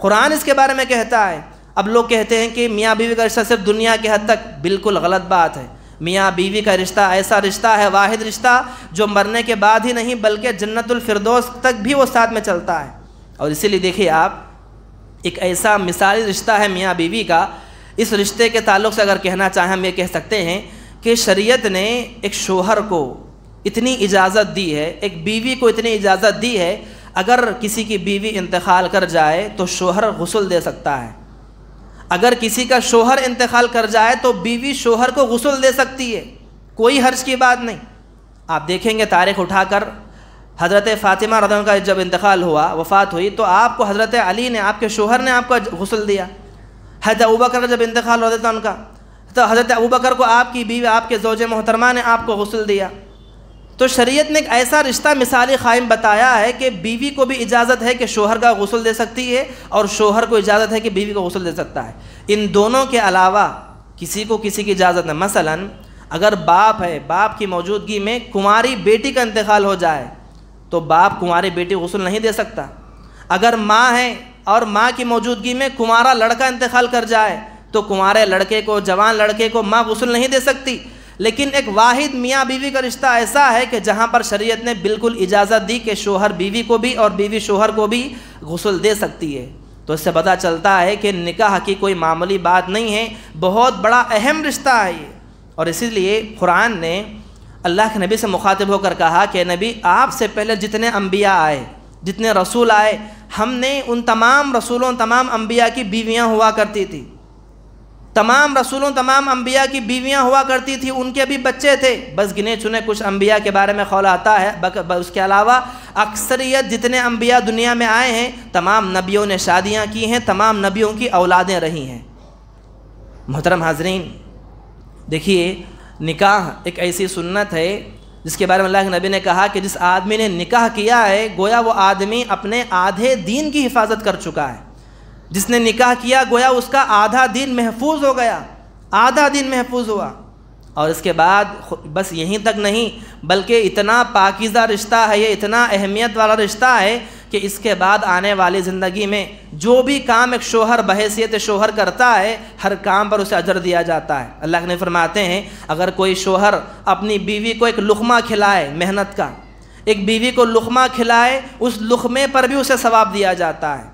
कुरान इसके बारे में कहता है अब लोग कहते हैं कि मियाँ बीवी का रिश्ता सिर्फ दुनिया के हद तक बिल्कुल गलत बात है मियाँ बीवी का रिश्ता ऐसा रिश्ता है वाहिद रिश्ता जो मरने के बाद ही नहीं बल्कि जन्नतफरदोस तक भी वो साथ में चलता है और इसीलिए देखिए आप एक ऐसा मिसाली रिश्ता है मियाँ बीवी का इस रिश्ते के ताल्लुक से अगर कहना चाहें हम ये कह सकते हैं कि शरीयत ने एक शोहर को इतनी इजाज़त दी है एक बीवी को इतनी इजाज़त दी है अगर किसी की बीवी इंतकाल कर जाए तो शोहर गसल दे सकता है अगर किसी का शोहर इंतकाल कर जाए तो बीवी शोहर को गसल दे सकती है कोई हर्ज की बात नहीं आप देखेंगे तारीख उठाकर हज़रत फ़ातिमा रदम का जब इंतकाल हुआ वफ़ात हुई तो आपको हज़रत अली ने आपके शोहर ने आपका गसल दिया हजरत अबू बकर का जब इंतकाल होता था तो उनका तो हज़रत अबू बकर को आपकी बीवी आपके जोज मोहतरमा ने आपको गसल दिया तो शरीयत ने एक ऐसा रिश्ता मिसाली क़ायम बताया है कि बीवी को भी इजाज़त है कि शोहर का गसल दे सकती है और शोहर को इजाज़त है कि बीवी को गसल दे सकता है इन दोनों के अलावा किसी को किसी की इजाज़त है मसला अगर बाप है बाप की मौजूदगी में कुंवारी बेटी का इंतकाल हो जाए तो बाप कुंवारी बेटी गसल नहीं दे सकता अगर माँ है और माँ की मौजूदगी में कुमारा लड़का इंतकाल कर जाए तो कुमारे लड़के को जवान लड़के को माँ गसल नहीं दे सकती लेकिन एक वाहिद मियाँ बीवी का रिश्ता ऐसा है कि जहाँ पर शरीयत ने बिल्कुल इजाज़त दी कि शोहर बीवी को भी और बीवी शोहर को भी गसल दे सकती है तो इससे पता चलता है कि निकाह की कोई मामूली बात नहीं है बहुत बड़ा अहम रिश्ता है ये और इसीलिए कुरान ने अल्लाह के नबी से मुखातिब होकर कहा कि नबी आपसे पहले जितने अम्बिया आए जितने रसूल आए हमने उन तमाम रसूलों तमाम अम्बिया की बीवियाँ हुआ करती थी तमाम रसूलों तमाम अम्बिया की बीवियाँ हुआ करती थी उनके भी बच्चे थे बस गिने चुने कुछ अम्बिया के बारे में खौल आता है बक, उसके अलावा अक्सरियत जितने अम्बिया दुनिया में आए हैं तमाम नबियों ने शादियाँ की हैं तमाम नबियों की औलादें रही हैं मोहतरम हाजरीन देखिए निकाह एक ऐसी सुन्नत है जिसके बारे में अल्लाह के नबी ने कहा कि जिस आदमी ने निकाह किया है गोया वो आदमी अपने आधे दीन की हिफाजत कर चुका है जिसने निकाह किया गोया उसका आधा दिन महफूज हो गया आधा दिन महफूज हुआ और इसके बाद बस यहीं तक नहीं बल्कि इतना पाकिज़ा रिश्ता है ये इतना अहमियत वाला रिश्ता है कि इसके बाद आने वाली ज़िंदगी में जो भी काम एक शोहर बहसीत शोहर करता है हर काम पर उसे अजर दिया जाता है अल्लाह ने फरमाते हैं अगर कोई शोहर अपनी बीवी को एक लुकमा खिलाए मेहनत का एक बीवी को लुकमा खिलाए उस लुकमे पर भी उसे सवाब दिया जाता है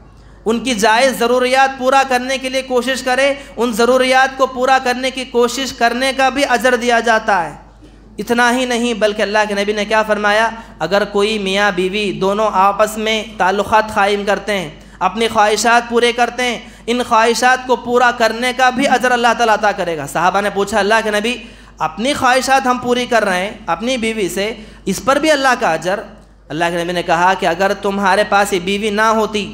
उनकी जायज़ ज़रूरियात पूरा करने के लिए कोशिश करे उन ज़रूरियात को पूरा करने की कोशिश करने का भी अजर दिया जाता है इतना ही नहीं बल्कि अल्लाह के नबी ने क्या फ़रमाया अगर कोई मियाँ बीवी दोनों आपस में ताल्लुकात क़ायम करते हैं अपनी ख्वाहिशात पूरे करते हैं इन ख्वाहिशात को पूरा करने का भी अजर अल्लाह ताला अता करेगा साहबा ने पूछा अल्लाह के नबी अपनी ख्वाहिशात हम पूरी कर रहे हैं अपनी बीवी से इस पर भी अल्लाह का अजर अल्लाह के नबी ने कहा कि अगर तुम्हारे पास ये बीवी ना होती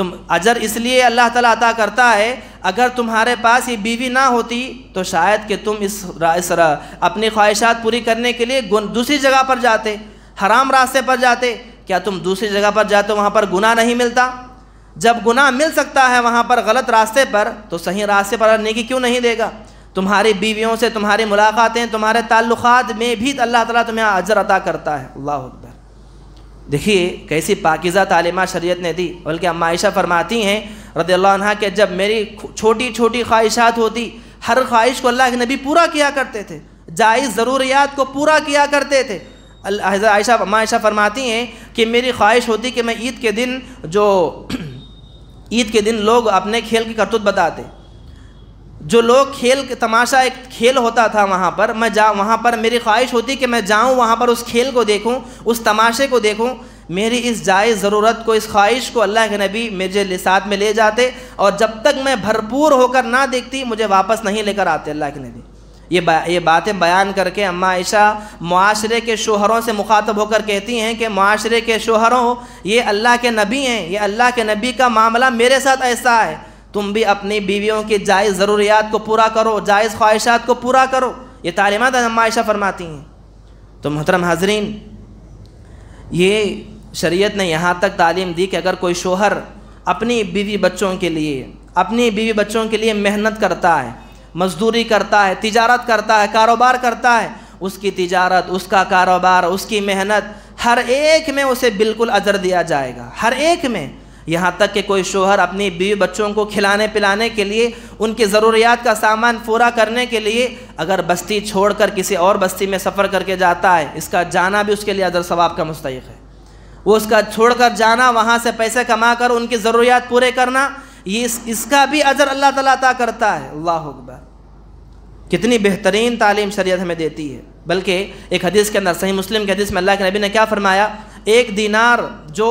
तुम अजर इसलिए अल्लाह ताला अता करता है अगर तुम्हारे पास ये बीवी ना होती तो शायद कि तुम इस, इस अपनी ख्वाहिशात पूरी करने के लिए दूसरी जगह पर जाते हराम रास्ते पर जाते क्या तुम दूसरी जगह पर जाते वहाँ पर गुनाह नहीं मिलता जब गुनाह मिल सकता है वहाँ पर गलत रास्ते पर तो सही रास्ते पर नेकी क्यों नहीं देगा तुम्हारी बीवियों से तुम्हारी मुलाकातें तुम्हारे ताल्लुकात में भी अल्लाह ताला तुम्हें अजर अता करता है अल्लाह देखिए कैसी पाकिज़ा तालिमा शरीयत ने दी बल्कि अम्माशा आयशा फरमाती हैं रदी के जब मेरी छोटी छोटी ख्वाहिशात होती हर ख्वाहिश को अल्लाह के नबी पूरा किया करते थे जायज़ ज़रूरियात को पूरा किया करते थे आयशा अम्मा आयशा फरमाती हैं कि मेरी ख्वाहिश होती कि मैं ईद के दिन जो *clears throat* ईद के दिन लोग अपने खेल की करतूत बताते जो लोग खेल तमाशा एक खेल होता था वहाँ पर मैं जा वहाँ पर मेरी ख्वाहिश होती कि मैं जाऊँ वहाँ पर उस खेल को देखूँ उस तमाशे को देखूँ मेरी इस जायज़ ज़रूरत को इस ख्वाहिश को अल्लाह के नबी मेरे साथ में ले जाते और जब तक मैं भरपूर होकर ना देखती मुझे वापस नहीं लेकर आते अल्लाह के नबी ये बा, ये बातें बयान करके अम्मा ऐशा माशरे के शोहरों से मुखातब होकर कहती हैं कि माशरे के शोहरों ये अल्लाह के नबी हैं ये अल्लाह के नबी का मामला मेरे साथ ऐसा है तुम भी अपनी बीवियों की जायज़ ज़रूरियात को पूरा करो जायज़ ख्वाहिशात को पूरा करो ये तालीमत आयशा फरमाती हैं तो मोहतरम हाजरीन ये शरीयत ने यहाँ तक तालीम दी कि अगर कोई शोहर अपनी बीवी बच्चों के लिए अपनी बीवी बच्चों के लिए मेहनत करता है मजदूरी करता है तिजारत करता है कारोबार करता है उसकी तिजारत उसका कारोबार उसकी मेहनत हर एक में उसे बिल्कुल अजर दिया जाएगा हर एक में यहाँ तक कि कोई शोहर अपनी बीवी बच्चों को खिलाने पिलाने के लिए उनकी ज़रूरियात का सामान पूरा करने के लिए अगर बस्ती छोड़कर किसी और बस्ती में सफ़र करके जाता है इसका जाना भी उसके लिए अदर सवाब का मुस्तक है वो उसका छोड़कर जाना वहाँ से पैसे कमा कर उनकी ज़रूरियात पूरे करना ये इस, इसका भी अजर अल्लाह तला अता करता है अल्लाह अकबर कितनी बेहतरीन तालीम शरीत हमें देती है बल्कि एक हदीस के अंदर सही मुस्लिम के हदीस में अल्लाह के नबी ने क्या फरमाया एक दीनार जो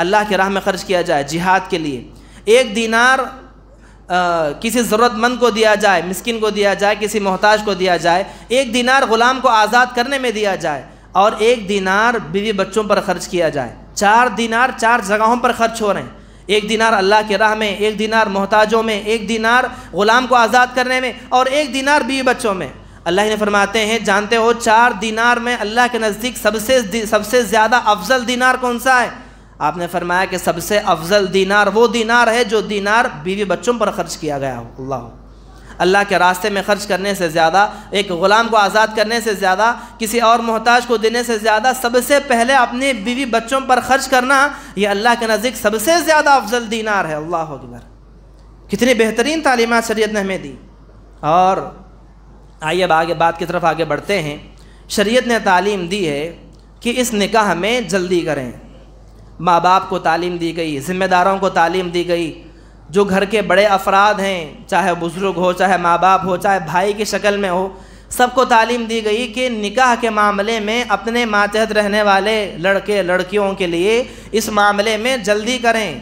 अल्लाह के राह में ख़र्च किया जाए जिहाद के लिए एक दीनार आ, किसी ज़रूरतमंद को दिया जाए मिस्किन को दिया जाए किसी मोहताज को दिया जाए एक दीनार ग़ुलाम को आज़ाद करने में दिया जाए और एक दीनार बीवी बच्चों पर ख़र्च किया जाए चार दीनार चार जगहों पर खर्च हो रहे हैं एक दिनार अल्लाह के राह में एक दिनार मोहताजों में एक दिनार ग़ुलाम को आज़ाद करने में और एक दिनार बीवी बच्चों में अल्लाह ने फरमाते हैं जानते हो चार दिनार में अल्लाह के नज़दीक सबसे सबसे ज़्यादा अफजल दिनार कौन सा है आपने फरमाया कि सबसे अफजल दीनार वो दीनार है जो दीनार बीवी बच्चों पर खर्च किया गया हो अल्लाह अल्लाह के रास्ते में खर्च करने से ज़्यादा एक ग़ुलाम को आज़ाद करने से ज़्यादा किसी और मोहताज को देने से ज़्यादा सबसे पहले अपने बीवी बच्चों पर खर्च करना यह अल्लाह के नज़दीक सबसे ज़्यादा अफजल दीनार है अल्लाह अकबर कितनी बेहतरीन तालीमत शरीयत ने हमें दी और आइए अब आगे बात की तरफ आगे बढ़ते हैं शरीयत ने तालीम दी है कि इस निकाह में जल्दी करें माँ बाप को तालीम दी गई ज़िम्मेदारों को तालीम दी गई जो घर के बड़े अफराद हैं चाहे बुज़ुर्ग हो चाहे माँ बाप हो चाहे भाई की शक्ल में हो सबको तालीम दी गई कि निकाह के मामले में अपने मातहत रहने वाले लड़के लड़कियों के लिए इस मामले में जल्दी करें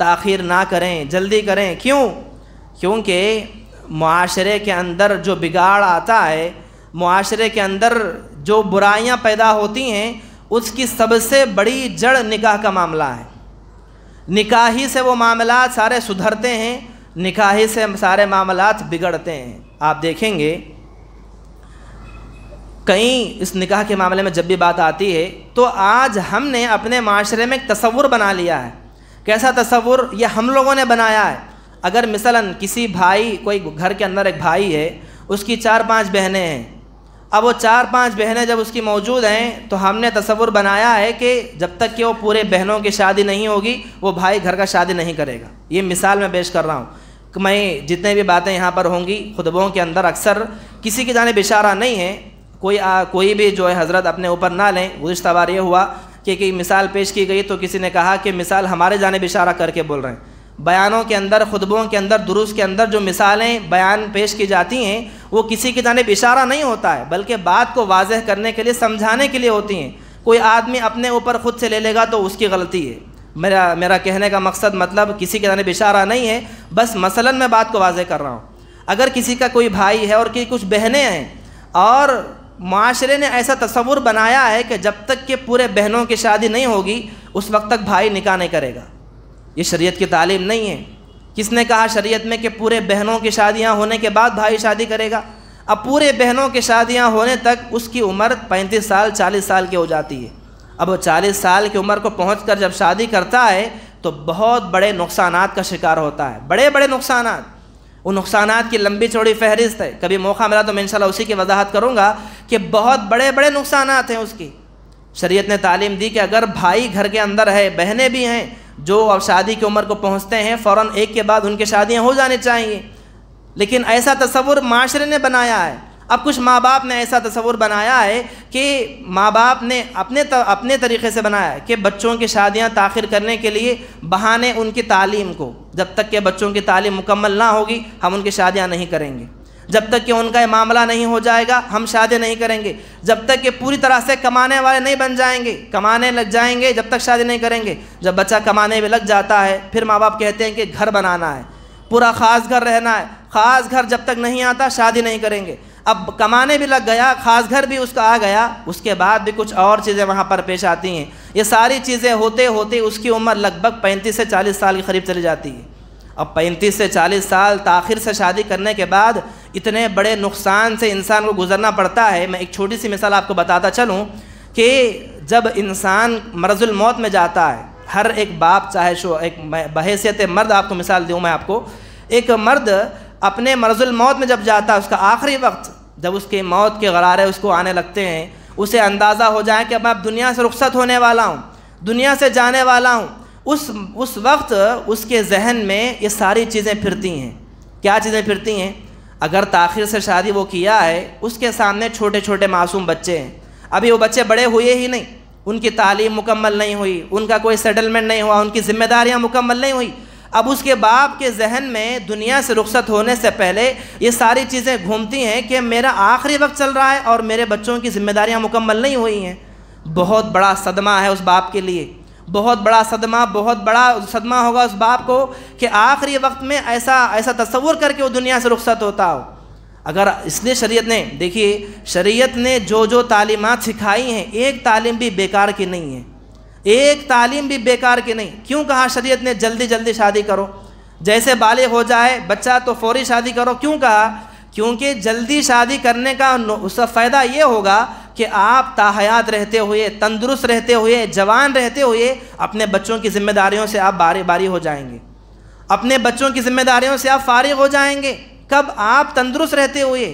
ताखिर ना करें जल्दी करें क्यों क्योंकि माशरे के अंदर जो बिगाड़ आता है माशरे के अंदर जो बुराइयाँ पैदा होती हैं उसकी सबसे बड़ी जड़ निकाह का मामला है निकाही से वो मामला सारे सुधरते हैं निकाही से सारे मामला बिगड़ते हैं आप देखेंगे कहीं इस निकाह के मामले में जब भी बात आती है तो आज हमने अपने माशरे में एक तस्वुर बना लिया है कैसा तस्वुर ये हम लोगों ने बनाया है अगर मिसलन किसी भाई कोई घर के अंदर एक भाई है उसकी चार पांच बहनें हैं अब वो चार पांच बहनें जब उसकी मौजूद हैं तो हमने तस्वुर बनाया है कि जब तक कि वो पूरे बहनों की शादी नहीं होगी वो भाई घर का शादी नहीं करेगा ये मिसाल मैं पेश कर रहा हूँ मैं जितने भी बातें यहाँ पर होंगी खुतबों के अंदर अक्सर किसी की जाने इशारा नहीं है कोई आ, कोई भी जो है हज़रत अपने ऊपर ना लें गुज्त बार ये हुआ कि, कि मिसाल पेश की गई तो किसी ने कहा कि मिसाल हमारे जाने इशारा करके बोल रहे हैं बयानों के अंदर खुतबों के अंदर दुरुस्त के अंदर जो मिसालें बयान पेश की जाती हैं वो किसी की जानब इशारा नहीं होता है बल्कि बात को वाजह करने के लिए समझाने के लिए होती हैं कोई आदमी अपने ऊपर ख़ुद से ले लेगा तो उसकी गलती है मेरा मेरा कहने का मकसद मतलब किसी के जानब इशारा नहीं है बस मसला मैं बात को वाजह कर रहा हूँ अगर किसी का कोई भाई है और कि कुछ बहनें हैं और माशरे ने ऐसा तस्वुर बनाया है कि जब तक के पूरे बहनों की शादी नहीं होगी उस वक्त तक भाई निकाह नहीं करेगा ये शरीयत की तालीम नहीं है किसने कहा शरीयत में कि पूरे बहनों की शादियाँ होने के बाद भाई शादी करेगा अब पूरे बहनों की शादियाँ होने तक उसकी उम्र पैंतीस साल चालीस साल की हो जाती है अब वो चालीस साल की उम्र को पहुँच कर जब शादी करता है तो बहुत बड़े नुकसान का शिकार होता है बड़े बड़े नुकसान उन नुकसान की लंबी चौड़ी फहरिस्त है कभी मौका मिला तो मैं इन उसी की वजाहत करूँगा कि बहुत बड़े बड़े नुकसान हैं उसकी शरीयत ने तालीम दी कि अगर भाई घर के अंदर है बहनें भी हैं जो अब शादी की उम्र को पहुँचते हैं फ़ौर एक के बाद उनकी शादियाँ हो जानी चाहिए लेकिन ऐसा तस्वुर माशरे ने बनाया है अब कुछ माँ बाप ने ऐसा तस्वुर बनाया है कि माँ बाप ने अपने त, अपने तरीके से बनाया है कि बच्चों की शादियाँ ताखिर करने के लिए बहाने उनकी तालीम को जब तक के बच्चों की तालीम मुकम्मल ना होगी हम उनकी शादियाँ नहीं करेंगे जब तक कि उनका ये मामला नहीं हो जाएगा हम शादी नहीं करेंगे जब तक कि पूरी तरह से कमाने वाले नहीं बन जाएंगे कमाने लग जाएंगे जब तक शादी नहीं करेंगे जब बच्चा कमाने में लग जाता है फिर माँ बाप कहते हैं कि घर बनाना है पूरा ख़ास घर रहना है ख़ास घर जब तक नहीं आता शादी नहीं करेंगे अब कमाने भी लग गया खास घर भी उसका आ गया उसके बाद भी कुछ और चीज़ें वहाँ पर पेश आती हैं ये सारी चीज़ें होते होते उसकी उम्र लगभग पैंतीस से चालीस साल के करीब चली जाती है अब पैंतीस से चालीस साल ताखिर से शादी करने के बाद इतने बड़े नुकसान से इंसान को गुजरना पड़ता है मैं एक छोटी सी मिसाल आपको बताता चलूँ कि जब इंसान मरजुलमौत मौत में जाता है हर एक बाप चाहे शो एक बहसीत मर्द आपको मिसाल दूँ मैं आपको एक मर्द अपने मरज़ुलमौत मौत में जब जाता है उसका आखिरी वक्त जब उसके मौत के गरारे उसको आने लगते हैं उसे अंदाज़ा हो जाए कि अब मैं दुनिया से रुख्सत होने वाला हूँ दुनिया से जाने वाला हूँ उस उस वक्त उसके जहन में ये सारी चीज़ें फिरती हैं क्या चीज़ें फिरती हैं अगर ताखिर से शादी वो किया है उसके सामने छोटे छोटे मासूम बच्चे हैं अभी वो बच्चे बड़े हुए ही नहीं उनकी तालीम मुकम्मल नहीं हुई उनका कोई सेटलमेंट नहीं हुआ उनकी ज़िम्मेदारियाँ मुकम्मल नहीं हुई अब उसके बाप के जहन में दुनिया से रुख्सत होने से पहले ये सारी चीज़ें घूमती हैं कि मेरा आखिरी वक्त चल रहा है और मेरे बच्चों की ज़िम्मेदारियाँ मुकम्मल नहीं हुई हैं बहुत बड़ा सदमा है उस बाप के लिए बहुत बड़ा सदमा बहुत बड़ा सदमा होगा उस बाप को कि आखिरी वक्त में ऐसा ऐसा तस्वुर करके वो दुनिया से रुख्सत होता हो अगर इसलिए शरीयत ने देखिए शरीयत ने जो जो तालीमत सिखाई हैं एक तालीम भी बेकार की नहीं है एक तालीम भी बेकार की नहीं क्यों कहा शरीयत ने जल्दी जल्दी शादी करो जैसे बाले हो जाए बच्चा तो फौरी शादी करो क्यों कहा क्योंकि जल्दी शादी करने का उसका फ़ायदा ये होगा कि आप ताहयात रहते हुए तंदुरुस्त रहते हुए जवान रहते हुए अपने बच्चों की जिम्मेदारियों से आप बारी बारी हो जाएंगे अपने बच्चों की जिम्मेदारियों से आप फारिग हो जाएंगे कब आप तंदुरुस्त रहते हुए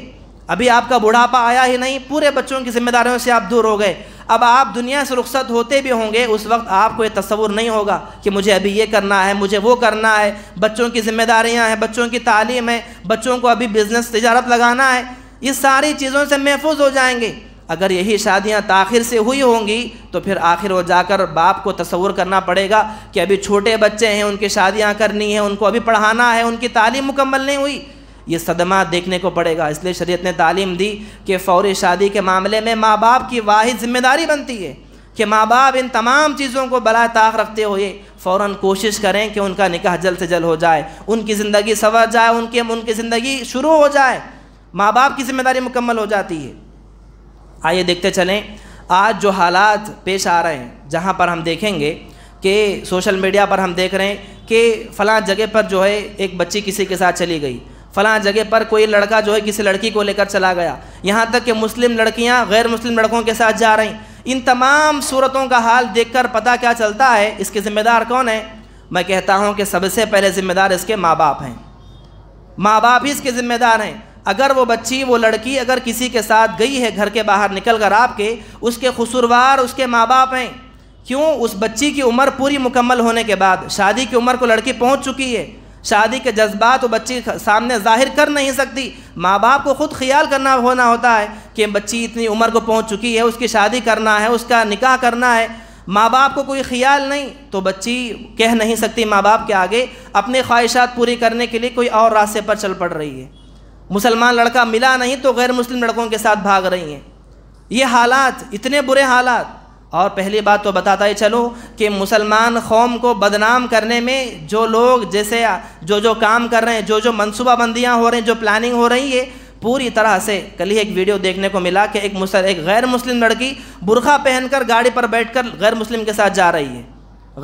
अभी आपका बुढ़ापा आया ही नहीं पूरे बच्चों की जिम्मेदारियों से आप दूर हो गए अब आप दुनिया से रुख्सत होते भी होंगे उस वक्त आपको ये तस्वुर नहीं होगा कि मुझे अभी ये करना है मुझे वो करना है बच्चों की ज़िम्मेदारियाँ हैं बच्चों की तालीम है बच्चों को अभी बिज़नेस तजारत लगाना है ये सारी चीज़ों से महफूज हो जाएंगे अगर यही शादियां ताखिर से हुई होंगी तो फिर आखिर वो जाकर बाप को तस्वुर करना पड़ेगा कि अभी छोटे बच्चे हैं उनकी शादियां करनी है उनको अभी पढ़ाना है उनकी तालीम मुकम्मल नहीं हुई ये सदमा देखने को पड़ेगा इसलिए शरीयत ने तालीम दी कि फौरी शादी के मामले में माँ बाप की वाहिद जिम्मेदारी बनती है कि माँ बाप इन तमाम चीज़ों को बला ताक रखते हुए फ़ौर कोशिश करें कि उनका निकाह जल्द से जल्द हो जाए उनकी ज़िंदगी सवर जाए उनके उनकी ज़िंदगी शुरू हो जाए माँ बाप की जिम्मेदारी मुकम्मल हो जाती है आइए देखते चलें आज जो हालात पेश आ रहे हैं जहाँ पर हम देखेंगे कि सोशल मीडिया पर हम देख रहे हैं कि फ़लाँ जगह पर जो है एक बच्ची किसी के साथ चली गई फ़लाँ जगह पर कोई लड़का जो है किसी लड़की को लेकर चला गया यहाँ तक कि मुस्लिम लड़कियाँ गैर मुस्लिम लड़कों के साथ जा रहीं इन तमाम सूरतों का हाल देखकर पता क्या चलता है इसके ज़िम्मेदार कौन है मैं कहता हूँ कि सबसे पहले ज़िम्मेदार इसके माँ बाप हैं माँ बाप ही इसके ज़िम्मेदार हैं अगर वो बच्ची वो लड़की अगर किसी के साथ गई है घर के बाहर निकल कर आपके उसके कसूरवार उसके माँ बाप हैं क्यों उस बच्ची की उम्र पूरी मुकम्मल होने के बाद शादी की उम्र को लड़की पहुँच चुकी है शादी के जज्बात वो बच्ची सामने जाहिर कर नहीं सकती माँ बाप को ख़ुद ख्याल करना होना होता है कि बच्ची इतनी उम्र को पहुँच चुकी है उसकी शादी करना है उसका निकाह करना है माँ बाप को कोई ख्याल नहीं तो बच्ची कह नहीं सकती माँ बाप के आगे अपने ख्वाहिशात पूरी करने के लिए कोई और रास्ते पर चल पड़ रही है मुसलमान लड़का मिला नहीं तो गैर मुस्लिम लड़कों के साथ भाग रही हैं ये हालात इतने बुरे हालात और पहली बात तो बताता ही चलूँ कि मुसलमान कौम को बदनाम करने में जो लोग जैसे जो जो काम कर रहे हैं जो जो मनसूबाबंदियाँ हो रही हैं जो प्लानिंग हो रही है पूरी तरह से कल ही एक वीडियो देखने को मिला कि एक मुसल एक गैर मुस्लिम लड़की बुरखा पहनकर गाड़ी पर बैठकर गैर मुस्लिम के साथ जा रही है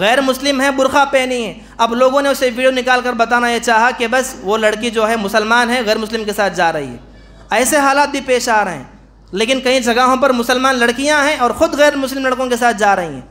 गैर मुस्लिम है बुरखा पहनी है अब लोगों ने उसे वीडियो निकाल कर बताना यह चाहा कि बस वो लड़की जो है मुसलमान है गैर मुस्लिम के साथ जा रही है ऐसे हालात भी पेश आ रहे हैं लेकिन कई जगहों पर मुसलमान लड़कियां हैं और ख़ुद गैर मुस्लिम लड़कों के साथ जा रही हैं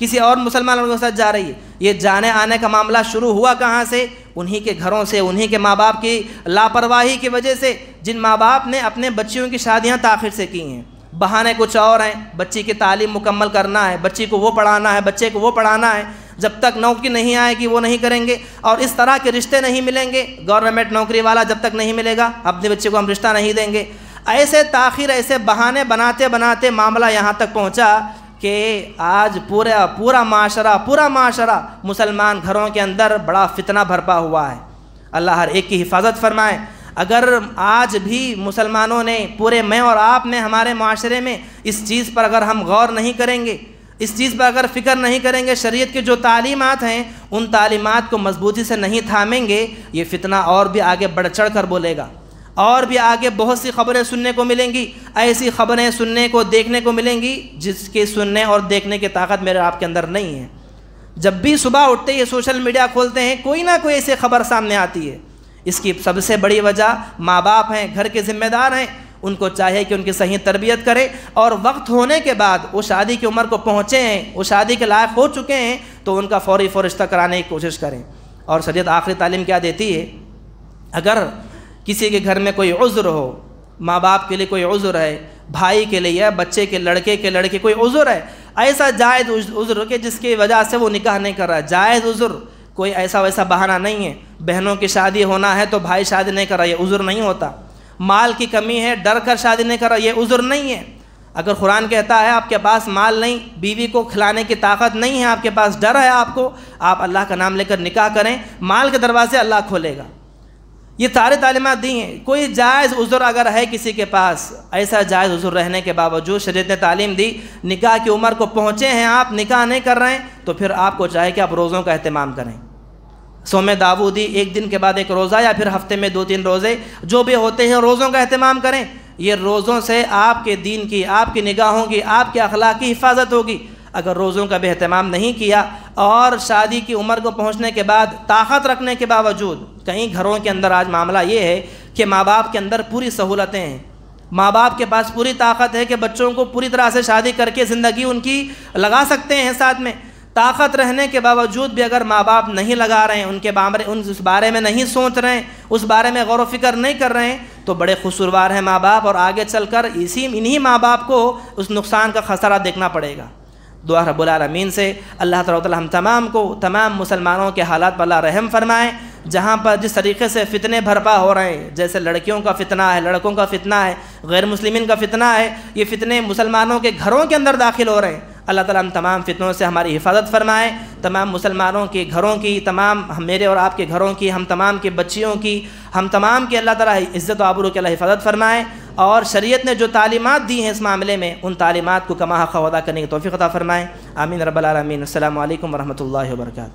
किसी और मुसलमान लड़कों के साथ जा रही है ये जाने आने का मामला शुरू हुआ कहाँ से उन्हीं के घरों से उन्हीं के माँ बाप की लापरवाही की वजह से जिन माँ बाप ने अपने बच्चियों की शादियाँ ताखिर से की हैं बहाने कुछ और हैं बच्ची की तालीम मुकम्मल करना है बच्ची को वो पढ़ाना है बच्चे को वो पढ़ाना है जब तक नौकरी नहीं आएगी वो नहीं करेंगे और इस तरह के रिश्ते नहीं मिलेंगे गवर्नमेंट नौकरी वाला जब तक नहीं मिलेगा अपने बच्चे को हम रिश्ता नहीं देंगे ऐसे ताखिर ऐसे बहाने बनाते बनाते मामला यहाँ तक पहुँचा कि आज पूरा पूरा माशरा पूरा माशरा मुसलमान घरों के अंदर बड़ा फितना भरपा हुआ है अल्लाह हर एक की हिफाजत फरमाए अगर आज भी मुसलमानों ने पूरे मैं और आप ने हमारे माशरे में इस चीज़ पर अगर हम गौर नहीं करेंगे इस चीज़ पर अगर फ़िक्र नहीं करेंगे शरीयत के जो तालीमात हैं उन तालीमात को मजबूती से नहीं थामेंगे ये फितना और भी आगे बढ़ चढ़ कर बोलेगा और भी आगे बहुत सी खबरें सुनने को मिलेंगी ऐसी खबरें सुनने को देखने को मिलेंगी जिसके सुनने और देखने की ताकत मेरे आपके अंदर नहीं है जब भी सुबह उठते ही सोशल मीडिया खोलते हैं कोई ना कोई ऐसी खबर सामने आती है इसकी सबसे बड़ी वजह माँ बाप हैं घर के ज़िम्मेदार हैं उनको चाहिए कि उनकी सही तरबियत करें और वक्त होने के बाद वो शादी की उम्र को पहुँचे हैं वो शादी के लायक हो चुके हैं तो उनका फौरी फौरिश्ता कराने की कोशिश करें और शरीयत आखिरी तालीम क्या देती है अगर किसी के घर में कोई उज़्र हो माँ बाप के लिए कोई उज़्र है भाई के लिए या बच्चे के लड़के के लड़के कोई उज़्र है ऐसा जायज़ उज़्र के जिसकी वजह से वो निकाह नहीं कर रहा जायद उज़्र कोई ऐसा वैसा बहाना नहीं है बहनों की शादी होना है तो भाई शादी नहीं कर रहा ये उज़्र नहीं होता माल की कमी है डर कर शादी नहीं कर रहा ये उज़्र नहीं है अगर कुरान कहता है आपके पास माल नहीं बीवी को खिलाने की ताकत नहीं है आपके पास डर है आपको आप अल्लाह का नाम लेकर निकाह करें माल के दरवाज़े अल्लाह खोलेगा ये सारे तालीमत दी हैं कोई जायज़ उज़र अगर है किसी के पास ऐसा जायज़ उज़र रहने के बावजूद शरीत ने तालीम दी निकाह की उम्र को पहुँचे हैं आप निकाह नहीं कर रहे हैं तो फिर आपको चाहे कि आप रोज़ों का अहतमाम करें सोम दी एक दिन के बाद एक रोज़ा या फिर हफ्ते में दो तीन रोज़े जो भी होते हैं रोज़ों का अहतमाम करें ये रोज़ों से आपके दीन की आपकी निगाहों की आपके अखलाक की हिफाजत होगी अगर रोज़ों का भी अहतमाम नहीं किया और शादी की उम्र को पहुंचने के बाद ताकत रखने के बावजूद कई घरों के अंदर आज मामला ये है कि माँ बाप के अंदर पूरी सहूलतें हैं माँ बाप के पास पूरी ताकत है कि बच्चों को पूरी तरह से शादी करके ज़िंदगी उनकी लगा सकते हैं साथ में ताकत रहने के बावजूद भी अगर माँ बाप नहीं लगा रहे हैं उनके बामरे उन उस बारे में नहीं सोच रहे हैं उस बारे में गौर फिक्र नहीं कर रहे हैं तो बड़े खुशुरवार हैं माँ बाप और आगे चलकर इसी इन्हीं माँ बाप को उस नुकसान का खसारा देखना पड़ेगा दुआ रबालमीन से अल्लाह ताली हम तमाम को तमाम मुसलमानों के हालात पर अल्लाह रहम फरमाएँ जहाँ पर जिस तरीके से फितने भरपा हो रहे हैं जैसे लड़कियों का फितना है लड़कों का फितना है गैर मुस्लिमिन का फितना है ये फितने मुसलमानों के घरों के अंदर दाखिल हो रहे हैं अल्लाह ताला हम तमाम फितनों से हमारी हिफाजत फरमाए तमाम मुसलमानों के घरों की तमाम मेरे और आपके घरों की हम तमाम के बच्चियों की हम तमाम के अल्लाह ताला इज़्ज़त आबरू के अल्लाह हिफाजत फरमाए और शरीयत ने जो तालीमत दी हैं इस मामले में उन तालीमत को कमा हक़ अदा करने की तोफ़ी अदा फरमाए आमीन रबालमीन अल्लाम वरहमल वर्का